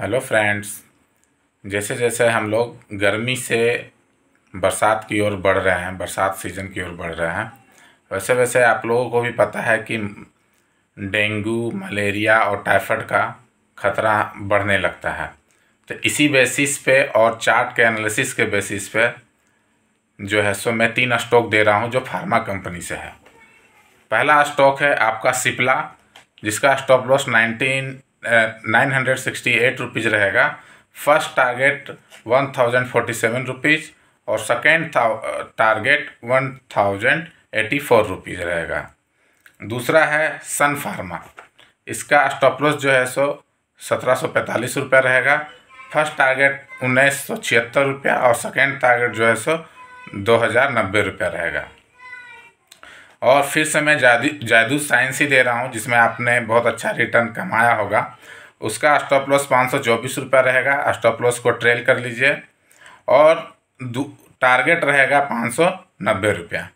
hello friends जैसे जैसे हम लोग गर्मी से बरसात की ओर बढ़ रहे हैं बरसात सीजन की ओर बढ़ रहे हैं वैसे वैसे आप लोगों को भी पता है कि डेंगू मलेरिया और टाइफाइड का खतरा बढ़ने लगता है तो इसी बेसिस पे और चार्ट के एनालिसिस के बेसिस पे जो है सो मैं तीन स्टॉक दे रहा हूँ जो फार्मा कंपनी से है पहला स्टॉक है आपका सिपला जिसका stop loss nineteen nine hundred sixty eight rupees रहेगा first target one thousand forty seven rupees और second target one thousand eighty four rupees रहेगा दूसरा है सन फार्मा इसका स्टॉपलॉस जो है सो सत्रह सौ पैंतालीस रुपया रहेगा फर्स्ट टारगेट उन्नीस सौ छिहत्तर रुपया और सेकेंड टारगेट जो है सो दो हज़ार नब्बे रुपया रहेगा और फिर से मैं जादू जादू साइंस ही दे रहा हूँ जिसमें आपने बहुत अच्छा रिटर्न कमाया होगा उसका स्टॉप लॉस पाँच सौ चौबीस रुपया रहेगा स्टॉप लॉस को ट्रेल कर लीजिए और टारगेट रहेगा पाँच सौ नब्बे रुपया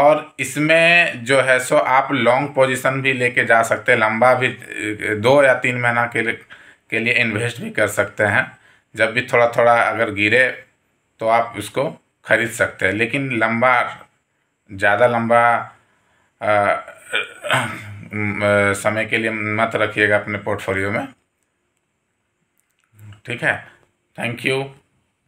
और इसमें जो है सो आप लॉन्ग पोजीशन भी लेके जा सकते हैं लंबा भी दो या तीन महीना के लिए के लिए इन्वेस्ट भी कर सकते हैं जब भी थोड़ा थोड़ा अगर गिरे तो आप उसको ख़रीद सकते हैं लेकिन लंबा ज़्यादा लंबा समय के लिए मत रखिएगा अपने पोर्टफोलियो में ठीक है थैंक यू